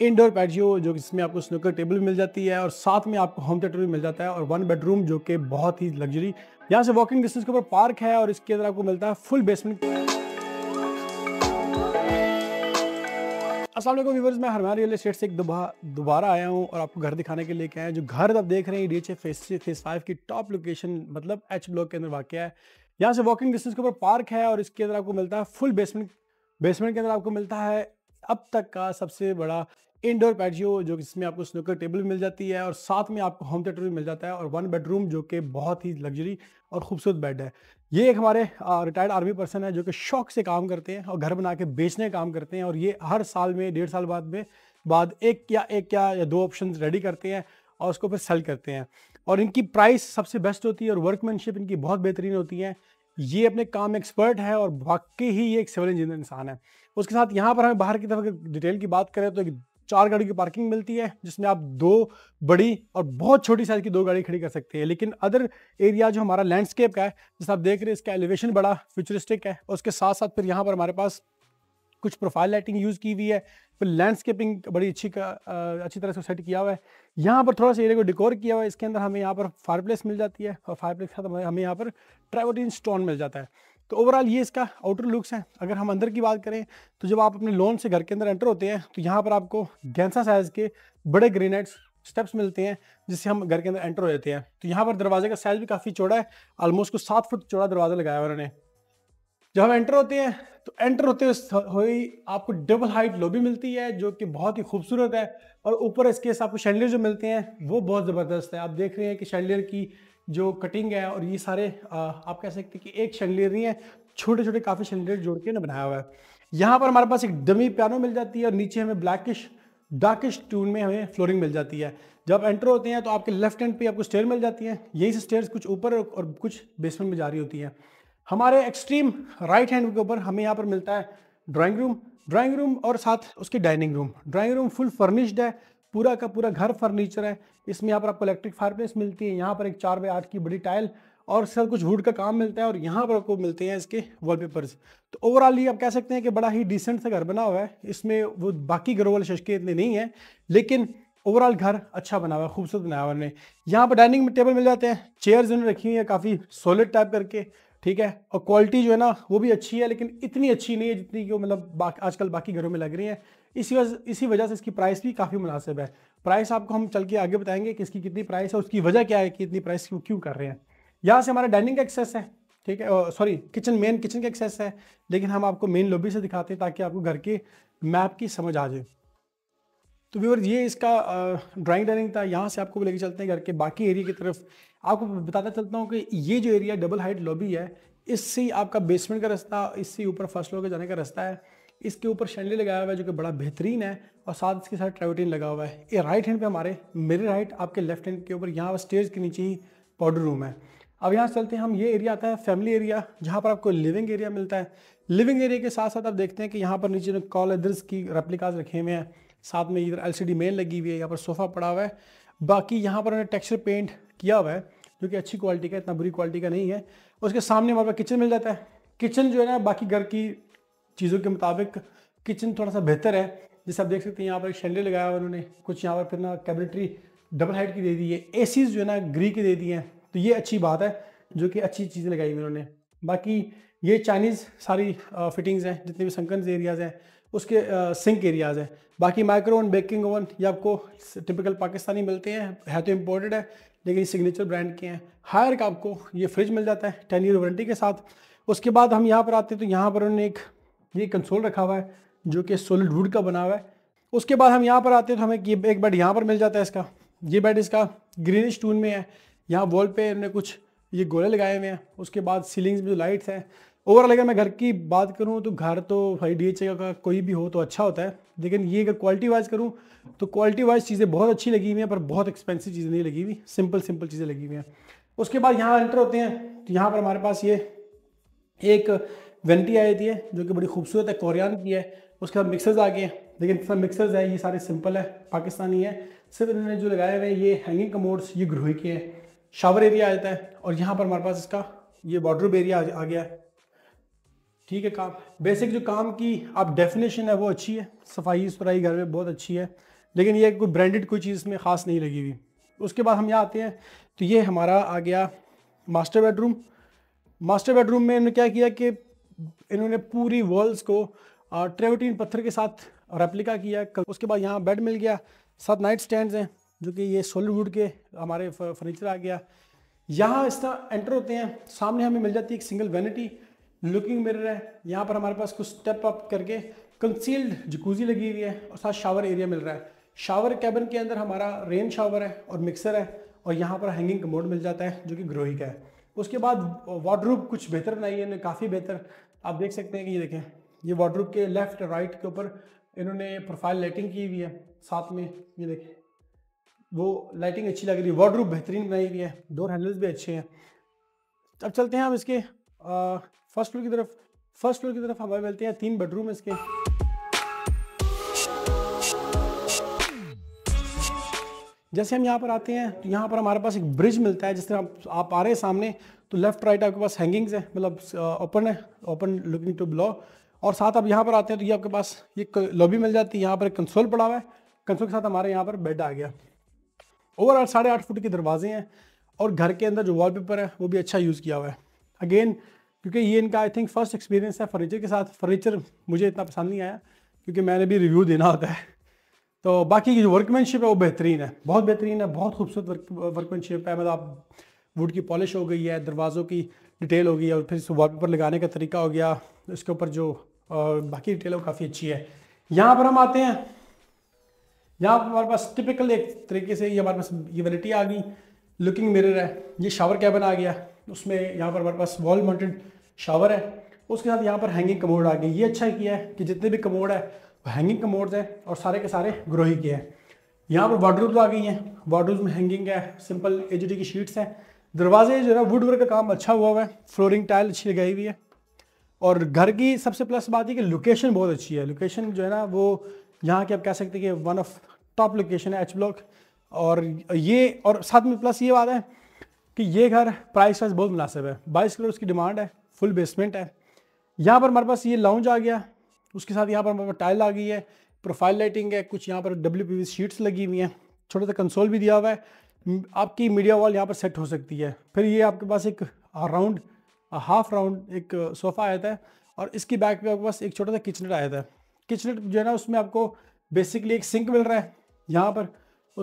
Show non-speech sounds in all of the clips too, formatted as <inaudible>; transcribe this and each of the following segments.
indoor patio जो जिसमें आपको स्नूकर टेबल मिल जाती है और साथ में आपको होम थिएटर भी मिल जाता है और वन बेडरूम जो कि बहुत ही लग्जरी यहाँ से वॉकिंग डिस्टेंस के ऊपर पार्क है और इसके अंदर आपको मिलता है फुल बेसमेंट असल व्यूवर्स मैं हरमान रियल इस्टेट से एक दोबारा आया हूँ और आपको घर दिखाने के लिए क्या है जो घर आप देख रहे हैं D H phase phase five की टॉप लोकेशन मतलब एच ब्लॉक के अंदर वाक़ है यहाँ से वॉकिंग डिस्टेंस के ऊपर पार्क है और इसके अंदर आपको मिलता है फुल बेसमेंट बेसमेंट के अंदर आपको मिलता है अब तक का सबसे बड़ा इंडोर पैटियो जो जिसमें आपको स्नूकर टेबल मिल जाती है और साथ में आपको होम थिएटर भी मिल जाता है और वन बेडरूम जो कि बहुत ही लग्जरी और खूबसूरत बेड है ये एक हमारे रिटायर्ड आर्मी पर्सन है जो कि शौक से काम करते हैं और घर बना के बेचने का काम करते हैं और ये हर साल में डेढ़ साल बाद में बाद एक या एक या, या दो ऑप्शन रेडी करते हैं और उसको फिर सेल करते हैं और इनकी प्राइस सबसे बेस्ट होती है और वर्कमैनशिप इनकी बहुत बेहतरीन होती है ये अपने काम में एक्सपर्ट है और वाकई ही ये एक सिविल इंजीनियर इंसान है उसके साथ यहाँ पर हमें बाहर की तरफ डिटेल की बात करें तो एक चार गाड़ी की पार्किंग मिलती है जिसमें आप दो बड़ी और बहुत छोटी साइज़ की दो गाड़ी खड़ी कर सकते हैं लेकिन अदर एरिया जो हमारा लैंडस्केप का है जैसे आप देख रहे हैं इसका एलिवेशन बड़ा फ्यूचरिस्टिक है और उसके साथ साथ फिर यहाँ पर हमारे पास कुछ प्रोफाइल लाइटिंग यूज़ की हुई है फिर लैंडस्केपिंग बड़ी अच्छी का अच्छी तरह से सेट किया हुआ है यहाँ पर थोड़ा सा एरिया को डिकोर किया हुआ है इसके अंदर हमें यहाँ पर फायर प्लेस मिल जाती है और फायर प्लेस के साथ हमें यहाँ पर ट्रेवोटीन स्टोन मिल जाता है तो ओवरऑल ये इसका आउटर लुक्स है अगर हम अंदर की बात करें तो जब आप अपने लोन से घर के अंदर एंटर होते हैं तो यहाँ पर आपको गैंसा साइज़ के बड़े ग्रेनाइट्स स्टेप्स मिलते हैं जिससे हम घर के अंदर एंटर हो जाते हैं तो यहाँ पर दरवाजे का साइज़ भी काफ़ी चौड़ा है ऑलमोस्ट को सात फुट चौड़ा दरवाज़ा लगाया उन्होंने जब हम एंटर होते हैं तो एंटर होते हुए आपको डबल हाइट लॉबी मिलती है जो कि बहुत ही खूबसूरत है और ऊपर इसके आपको शैंडलियर जो मिलते हैं वो बहुत ज़बरदस्त है आप देख रहे हैं कि शैंडलियर की जो कटिंग है और ये सारे आप कह सकते हैं कि एक शंगलियर नहीं है छोटे छोटे काफ़ी शंगलियर जोड़ के ना बनाया हुआ है यहाँ पर हमारे पास एक डमी पियानो मिल जाती है और नीचे हमें ब्लैकिश डार्किश ट्यून में हमें फ्लोरिंग मिल जाती है जब एंटर होते हैं तो आपके लेफ्ट हैंड पे आपको स्टेयर मिल जाती है यहीं से स्टेयर कुछ ऊपर और कुछ बेसमेंट में जा रही होती हैं हमारे एक्सट्रीम राइट हैंड के ऊपर हमें यहाँ पर मिलता है ड्राइंग रूम ड्राइंग रूम और साथ उसके dining room drawing room full furnished है पूरा का पूरा घर फर्नीचर है इसमें यहाँ पर आपको इलेक्ट्रिक फायरप्लेस मिलती है यहाँ पर एक चार बाय आठ की बड़ी टाइल और सर कुछ वुड का काम मिलता है और यहाँ पर आपको मिलते हैं इसके वॉलपेपर्स तो ओवरऑल ये आप कह सकते हैं कि बड़ा ही डिसेंट सा घर बना हुआ है इसमें वो बाकी घरों वाले शशके इतने नहीं हैं लेकिन ओवरऑल घर अच्छा बना हुआ है खूबसूरत बनाया हुआ है यहाँ पर डाइनिंग टेबल मिल जाते हैं चेयर्स इन्होंने रखी हुई है काफ़ी सॉलिड टाइप करके ठीक है और क्वालिटी जो है ना वो भी अच्छी है लेकिन इतनी अच्छी नहीं है जितनी कि मतलब आजकल बाकी घरों में लग रही है इसी वजह इसी वजह से इसकी प्राइस भी काफ़ी मुनासिब है प्राइस आपको हम चल के आगे बताएंगे कि इसकी कितनी प्राइस है उसकी वजह क्या है कि इतनी प्राइस क्यों क्यों कर रहे हैं यहाँ से हमारा डाइनिंग का एक्सेस है ठीक है सॉरी किचन मेन किचन का एक्सेस है लेकिन हम आपको मेन लॉबी से दिखाते हैं ताकि आपको घर के मैप की समझ आ जाए तो व्यूवर ये इसका ड्राइंग डाइनिंग था यहाँ से आपको लेके चलते हैं घर के बाकी एरिया की तरफ आपको बताता चलता हूँ कि ये जो एरिया डबल हाइट लॉबी है इससे आपका बेसमेंट का रास्ता इससे ऊपर फर्स्ट फ्लोर के जाने का रास्ता है इसके ऊपर शैंडली लगाया हुआ है जो कि बड़ा बेहतरीन है और साथ इसके साथ ट्रेवटिन लगा हुआ है ये राइट हैंड पे हमारे मेरे राइट आपके लेफ्ट हैंड के ऊपर यहाँ पर स्टेज के नीचे ही पाउडर रूम है अब यहाँ से चलते हैं हम ये एरिया आता है फैमिली एरिया जहाँ पर आपको लिविंग एरिया मिलता है लिविंग एरिया के साथ साथ आप देखते हैं कि यहाँ पर नीचे कॉलेदर्स की रेप्लिकाज रखे हुए हैं साथ में इधर एल मेन लगी हुई है यहाँ पर सोफ़ा पड़ा हुआ है बाकी यहाँ पर उन्होंने टेक्सचर पेंट किया हुआ है जो कि अच्छी क्वालिटी का इतना बुरी क्वालिटी का नहीं है उसके सामने हमारे पास किचन मिल जाता है किचन जो है ना बाकी घर की चीज़ों के मुताबिक किचन थोड़ा सा बेहतर है जैसे आप देख सकते हैं यहाँ पर एक शेंडे लगाया हुआ उन्होंने कुछ यहाँ पर फिर ना कैबिनेटरी डबल हाइट की दे दी है ए जो है ना ग्री की दे दी हैं तो ये अच्छी बात है जो कि अच्छी चीज़ें लगाई हुई उन्होंने बाकी ये चाइनीज़ सारी फिटिंग्स हैं जितने भी संकन एरियाज़ हैं उसके सिंक एरियाज़ हैं बाकी माइक्रो ओवन बेकिंग ओवन ये आपको टिपिकल पाकिस्तानी मिलते हैं है तो इम्पोर्टेड है लेकिन सिग्नेचर ब्रांड के हैं हायर का आपको ये फ्रिज मिल जाता है टेन ईयर वारंटी के साथ उसके बाद हम यहाँ पर आते हैं तो यहाँ पर उन्होंने एक ये कंसोल रखा हुआ है जो कि सोलिड वुड का बना हुआ है उसके बाद हम यहाँ पर आते हैं तो हमें एक बेड यहाँ पर मिल जाता है इसका ये बेड इसका ग्रीनिश टून में है यहाँ वॉल पे इन्होंने कुछ ये गोले लगाए हुए हैं उसके बाद सीलिंग्स में जो लाइट्स हैं ओवरऑल अगर मैं घर की बात करूँ तो घर तो भाई डी एच का कोई भी हो तो अच्छा होता है लेकिन ये अगर क्वालिटी वाइज करूँ तो क्वालिटी वाइज चीज़ें बहुत अच्छी लगी हुई हैं पर बहुत एक्सपेंसिव चीज़ें नहीं लगी हुई सिंपल सिंपल चीज़ें लगी हुई हैं उसके बाद यहाँ एंटर होते हैं तो यहाँ पर हमारे पास ये एक वेंटी आई थी है जो कि बड़ी खूबसूरत है कोरियान की है उसके बाद मिक्सर्स आ गए लेकिन सब मिक्सर्स है ये सारे सिंपल है पाकिस्तानी है सिर्फ इन्होंने जो लगाए हुए हैं ये हैंगिंग कमोड्स ये ग्रोही के हैं शावर एरिया आ जाता है और यहाँ पर हमारे पास इसका ये बॉर्डर एरिया आ गया है ठीक है काम बेसिक जो काम की आप डेफिनेशन है वो अच्छी है सफाई सुथराई घर में बहुत अच्छी है लेकिन ये कोई ब्रांडेड कोई चीज़ इसमें ख़ास नहीं लगी हुई उसके बाद हम यहाँ आते हैं तो ये हमारा आ गया मास्टर बेडरूम मास्टर बेडरूम में इन्होंने क्या किया कि इन्होंने पूरी वॉल्स को ट्रेवटीन पत्थर के साथ रेप्लिका किया उसके बाद यहाँ बेड मिल गया साथ नाइट स्टैंड हैं जो कि ये सोलर वुड के हमारे फर्नीचर आ गया यहाँ इस तरह एंटर होते हैं सामने हमें मिल जाती है एक सिंगल वेनिटी लुकिंग मिरर है यहाँ पर हमारे पास कुछ स्टेप अप करके कंसील्ड जकूजी लगी हुई है और साथ शावर एरिया मिल रहा है शावर कैबिन के अंदर हमारा रेन शावर है और मिक्सर है और यहाँ पर हैंगिंग कमोड मिल जाता है जो कि ग्रोही का है उसके बाद वार्डरूब कुछ बेहतर बनाई है काफ़ी बेहतर आप देख सकते हैं कि ये देखें ये वार्ड्रोप के लेफ्ट राइट के ऊपर इन्होंने प्रोफाइल लाइटिंग की हुई है साथ में ये देखें वो लाइटिंग अच्छी लग रही है वार्ड्रोप बेहतरीन बनाई हुई है डोर हैंडल्स भी अच्छे हैं अब चलते हैं हम इसके फर्स्ट फ्लोर की तरफ फर्स्ट फ्लोर की तरफ हमारे मिलते हैं तीन बेडरूम इसके जैसे हम यहाँ पर आते हैं तो यहाँ पर हमारे पास एक ब्रिज मिलता है जिस तरह आप आ रहे हैं सामने तो लेफ्ट राइट आपके पास हैंगिंग्स मतलब, uh, है मतलब ओपन है ओपन लुकिंग टू ब्लॉ और साथ आप यहाँ पर आते हैं तो ये आपके पास ये लॉबी मिल जाती है यहाँ पर एक कंसोल पड़ा हुआ है कंसोल के साथ हमारे यहाँ पर बेड आ गया ओवरऑल साढ़े आठ फुट के दरवाजे हैं और घर के अंदर जो वॉलपेपर है वो भी अच्छा यूज़ किया हुआ है अगेन क्योंकि ये इनका आई थिंक फर्स्ट एक्सपीरियंस है फर्नीचर के साथ फर्नीचर मुझे इतना पसंद नहीं आया क्योंकि मैंने भी रिव्यू देना होता है तो बाकी की जो वर्कमैनशिप है वो बेहतरीन है बहुत बेहतरीन है बहुत खूबसूरत वर्क वर्कमैनशिप है मतलब आप वुड की पॉलिश हो गई है दरवाज़ों की डिटेल हो गई है और फिर वॉल पेपर लगाने का तरीका हो गया इसके ऊपर जो बाकी डिटेल वो काफ़ी अच्छी है यहाँ पर हम आते हैं यहाँ पर हमारे पास टिपिकल एक तरीके से ये हमारे पास ये वैलिटी आ गई लुकिंग मिरर है ये शावर कैबन आ गया उसमें यहाँ पर हमारे पास वॉल माउंटेड शावर है उसके साथ यहाँ पर हैंगिंग कमोड आ गई ये अच्छा किया है कि जितने भी कमोड है वो हैंगिंग कमोड हैं और सारे के सारे ग्रोही के किए हैं यहाँ पर वार्ड्रोब्स आ गई हैं वार्ड्रोब्स में हैंगिंग है सिंपल एच की शीट्स हैं दरवाजे जो है वुड वर्क का काम अच्छा हुआ हुआ है फ्लोरिंग टाइल अच्छी लगाई हुई है और घर की सबसे प्लस बात है कि लोकेशन बहुत अच्छी है लोकेशन जो है ना वो यहाँ के आप कह सकते हैं कि वन ऑफ टॉप लोकेशन है एच ब्लॉक और ये और साथ में प्लस ये बात है कि ये घर प्राइस वाइज बहुत मुनासिब है बाईस करोड़ उसकी डिमांड है फुल बेसमेंट है यहाँ पर हमारे पास ये लाउंज आ गया उसके साथ यहाँ पर हमारे पास टाइल आ गई है प्रोफाइल लाइटिंग है कुछ यहाँ पर डब्ल्यू शीट्स लगी हुई हैं छोटा सा कंसोल भी दिया हुआ है आपकी मीडिया वॉल यहाँ पर सेट हो सकती है फिर ये आपके पास एक राउंड हाफ राउंड एक सोफ़ा uh, आया था और इसकी बैक पे आपके पास एक छोटा सा किचनेट आया था किचनेट जो है ना उसमें आपको बेसिकली एक सिंक मिल रहा है यहाँ पर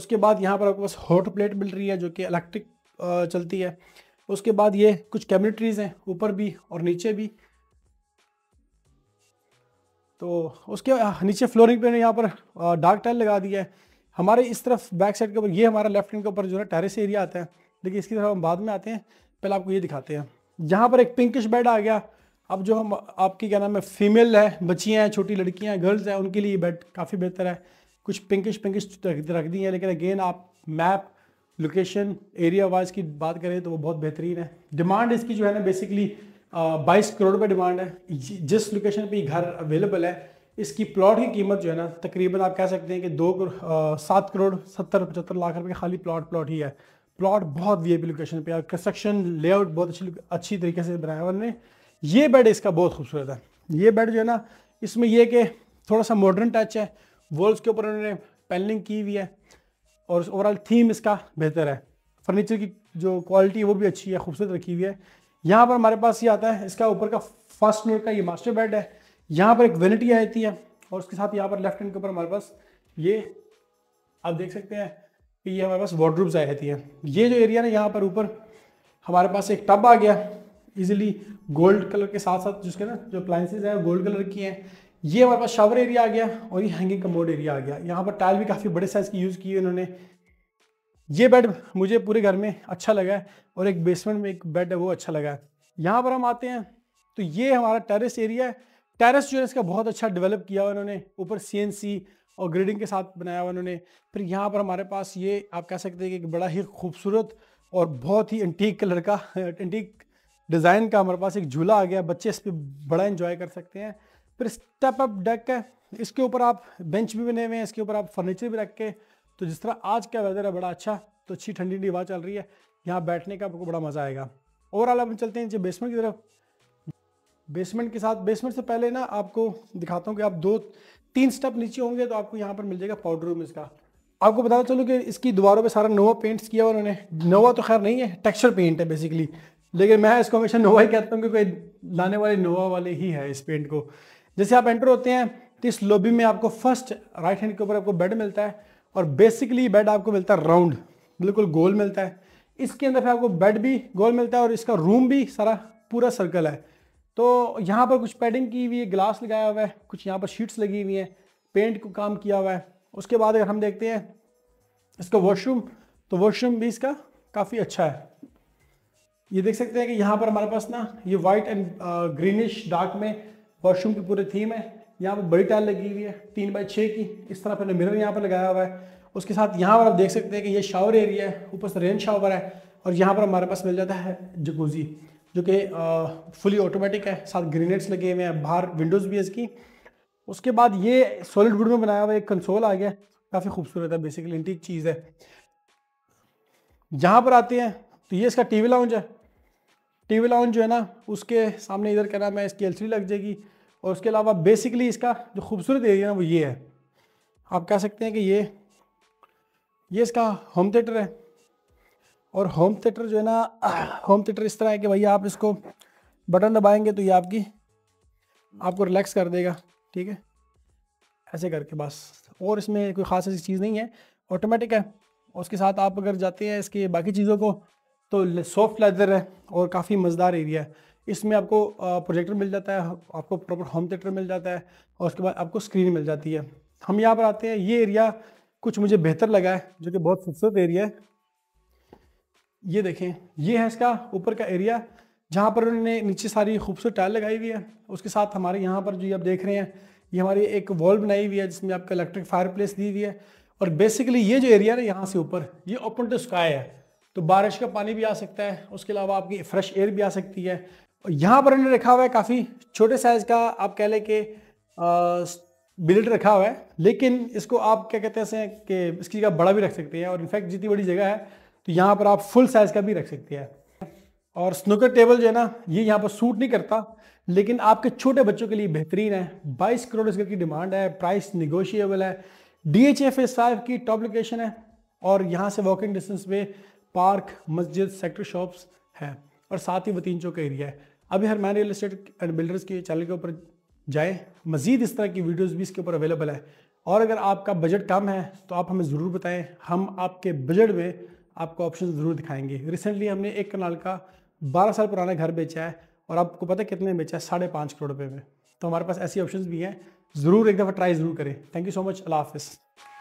उसके बाद यहाँ पर आपके पास हॉट प्लेट मिल रही है जो कि इलेक्ट्रिक uh, चलती है उसके बाद ये कुछ कैबिनेटरीज हैं ऊपर भी और नीचे भी तो उसके uh, नीचे फ्लोरिंग पे यहाँ पर डार्क टाइल लगा दिया है हमारे इस तरफ बैक साइड के ऊपर ये हमारा लेफ्ट हैंड के ऊपर जो है टेरेस एरिया आता है देखिए इसकी तरफ हम बाद में आते हैं पहले आपको ये दिखाते हैं जहाँ पर एक पिंकिश बेड आ गया अब जो हम आपकी क्या नाम है फीमेल है बच्चियाँ हैं छोटी लड़कियाँ हैं गर्ल्स हैं उनके लिए बेड काफ़ी बेहतर है कुछ पिंकिश पिंकिश तो रख दी हैं लेकिन अगेन आप मैप लोकेशन एरिया वाइज की बात करें तो वो बहुत बेहतरीन है डिमांड इसकी जो है ना बेसिकली बाईस करोड़ पे डिमांड है जिस लोकेशन पे घर अवेलेबल है इसकी प्लॉट की कीमत जो है ना तकरीबन आप कह सकते हैं कि दो सात करोड़ सत्तर पचहत्तर लाख रुपये खाली प्लॉट प्लॉट ही है प्लॉट बहुत वी आई लोकेशन पर कंस्ट्रक्शन लेआउट बहुत अच्छी अच्छी तरीके से बनाया उन्होंने ये बेड इसका बहुत खूबसूरत है ये बेड जो है ना इसमें यह कि थोड़ा सा मॉडर्न टच है वॉल्स के ऊपर उन्होंने पैनलिंग की हुई है और ओवरऑल थीम इसका बेहतर है फर्नीचर की जो क्वालिटी है वो भी अच्छी है खूबसूरत रखी हुई है यहाँ पर हमारे पास ये आता है इसका ऊपर का फर्स्ट फ्लोर का ये मास्टर बेड है यहाँ पर एक वेनिटी आती है और उसके साथ यहाँ पर लेफ्ट हैंड के ऊपर हमारे पास ये आप देख सकते हैं कि ये हमारे पास वार्ड्रूब्स आ जाती है ये जो एरिया ना यहाँ पर ऊपर हमारे पास एक टब आ गया इजिली गोल्ड कलर के साथ साथ जिसके ना जो अप्लाइंसेज हैं गोल्ड कलर की हैं ये हमारे पास शावर एरिया आ गया और ये हैंगिंग कमोड एरिया आ गया यहाँ पर टाइल भी काफ़ी बड़े साइज़ की यूज़ की है इन्होंने ये बेड मुझे पूरे घर में अच्छा लगा है और एक बेसमेंट में एक बेड है वो अच्छा लगा है यहाँ पर हम आते हैं तो ये हमारा टेरेस एरिया है टेरेस जो है इसका बहुत अच्छा डेवलप किया हुआ उन्होंने ऊपर सी और ग्रेडिंग के साथ बनाया हुआ उन्होंने फिर यहाँ पर हमारे पास ये आप कह सकते हैं कि एक बड़ा ही खूबसूरत और बहुत ही एंटीक कलर का एंटीक डिज़ाइन का हमारे पास एक झूला आ गया बच्चे इस पर बड़ा इन्जॉय कर सकते हैं फिर स्टेप अप डेक है इसके ऊपर आप बेंच भी बने हुए हैं इसके ऊपर आप फर्नीचर भी रख के तो जिस तरह आज का वेदर है बड़ा अच्छा तो अच्छी ठंडी ठंडी हवा चल रही है यहाँ बैठने का आपको बड़ा मज़ा आएगा ओवरऑल आप चलते हैं जो बेसमेंट की तरफ बेसमेंट के साथ बेसमेंट से पहले ना आपको दिखाता हूँ कि आप दो तीन स्टेप नीचे होंगे तो आपको यहाँ पर मिल जाएगा पाउडर रूम इसका आपको बताना चलूँ कि इसकी दीवारों पे सारा नोवा पेंट्स किया उन्होंने नोवा तो खैर नहीं है टेक्सचर पेंट है बेसिकली लेकिन मैं इसको हमेशा नोवा ही कहता हूँ क्योंकि लाने वाले नोवा वाले ही है इस पेंट को जैसे आप एंटर होते हैं तो इस लॉबी में आपको फर्स्ट राइट हैंड के ऊपर आपको बेड मिलता है और बेसिकली बेड आपको मिलता है राउंड बिल्कुल गोल मिलता है इसके अंदर फिर आपको बेड भी गोल मिलता है और इसका रूम भी सारा पूरा सर्कल है तो यहाँ पर कुछ पैडिंग की हुई है ग्लास लगाया हुआ है कुछ यहाँ पर शीट्स लगी हुई हैं पेंट को काम किया हुआ है उसके बाद अगर हम देखते हैं इसका वॉशरूम तो वॉशरूम भी इसका काफ़ी अच्छा है ये देख सकते हैं कि यहाँ पर हमारे पास ना ये वाइट एंड ग्रीनिश डार्क में वॉशरूम की पूरी थीम है यहाँ पर बड़ी टाइल लगी हुई है तीन बाई छः की इस तरह पर मिरर यहाँ पर लगाया हुआ है उसके साथ यहाँ पर आप देख सकते हैं कि ये शावर एरिया है ऊपर से रेन शावर है और यहाँ पर हमारे पास मिल जाता है जगोजी जो कि फुली ऑटोमेटिक है साथ ग्रेनेड्स लगे हुए हैं बाहर विंडोज़ भी है इसकी उसके बाद ये सॉलिड वुड में बनाया हुआ एक कंसोल आ गया काफ़ी खूबसूरत है बेसिकली इंटीक चीज़ है जहाँ पर आते हैं तो ये इसका टीवी लाउंज है टीवी लाउंज जो है ना उसके सामने इधर क्या नाम है इसकी एलसीडी लग जाएगी और उसके अलावा बेसिकली इसका जो खूबसूरत एरिया है वो ये है आप कह सकते हैं कि ये ये इसका होम थिएटर है और होम थिएटर जो है ना होम <clears throat> थिएटर इस तरह है कि भैया आप इसको बटन दबाएंगे तो ये आपकी आपको रिलैक्स कर देगा ठीक है ऐसे करके बस और इसमें कोई ख़ास ऐसी चीज़ नहीं है ऑटोमेटिक है उसके साथ आप अगर जाते हैं इसके बाकी चीज़ों को तो सॉफ्ट लेदर है और काफ़ी मज़ेदार एरिया है इसमें आपको प्रोजेक्टर मिल जाता है आपको प्रॉपर होम थिएटर मिल जाता है और उसके बाद आपको स्क्रीन मिल जाती है हम यहाँ पर आते हैं ये एरिया कुछ मुझे बेहतर लगा है जो कि बहुत खूबसूरत एरिया है ये देखें ये है इसका ऊपर का एरिया जहाँ पर उन्होंने नीचे सारी खूबसूरत टाइल लगाई हुई है उसके साथ हमारे यहाँ पर जो ये आप देख रहे हैं ये हमारी एक वॉल बनाई हुई है जिसमें आपका इलेक्ट्रिक फायर प्लेस दी हुई है और बेसिकली ये जो एरिया ना यहाँ से ऊपर ये ओपन टू स्काई है तो बारिश का पानी भी आ सकता है उसके अलावा आपकी फ्रेश एयर भी आ सकती है और यहाँ पर उन्होंने रखा हुआ है काफ़ी छोटे साइज़ का आप कह लें कि बिल्ड रखा हुआ है लेकिन इसको आप क्या कहते हैं कि इसकी जगह बड़ा भी रख सकते हैं और इनफैक्ट जितनी बड़ी जगह है तो यहाँ पर आप फुल साइज़ का भी रख सकते हैं और स्नूकर टेबल जो है ना ये यहाँ पर सूट नहीं करता लेकिन आपके छोटे बच्चों के लिए बेहतरीन है 22 करोड़ इसकी की डिमांड है प्राइस निगोशिएबल है D H F S five की टॉप लोकेशन है और यहाँ से वॉकिंग डिस्टेंस पे पार्क मस्जिद सेक्टर शॉप्स है और साथ ही वतीन चौक एरिया है अभी हर मैन रियल इस्टेट एंड बिल्डर्स के चैनल के ऊपर जाए मज़ीद इस तरह की वीडियोज़ भी इसके ऊपर अवेलेबल है और अगर आपका बजट कम है तो आप हमें ज़रूर बताएं हम आपके बजट में आपको ऑप्शन ज़रूर दिखाएंगे रिसेंटली हमने एक कनाल का बारह साल पुराना घर बेचा है और आपको पता है कितने बेचा है साढ़े पाँच करोड़ रुपये में तो हमारे पास ऐसी ऑप्शन भी हैं ज़रूर एक दफ़ा ट्राई ज़रूर करें थैंक यू सो मच अल्लाह हाफिज़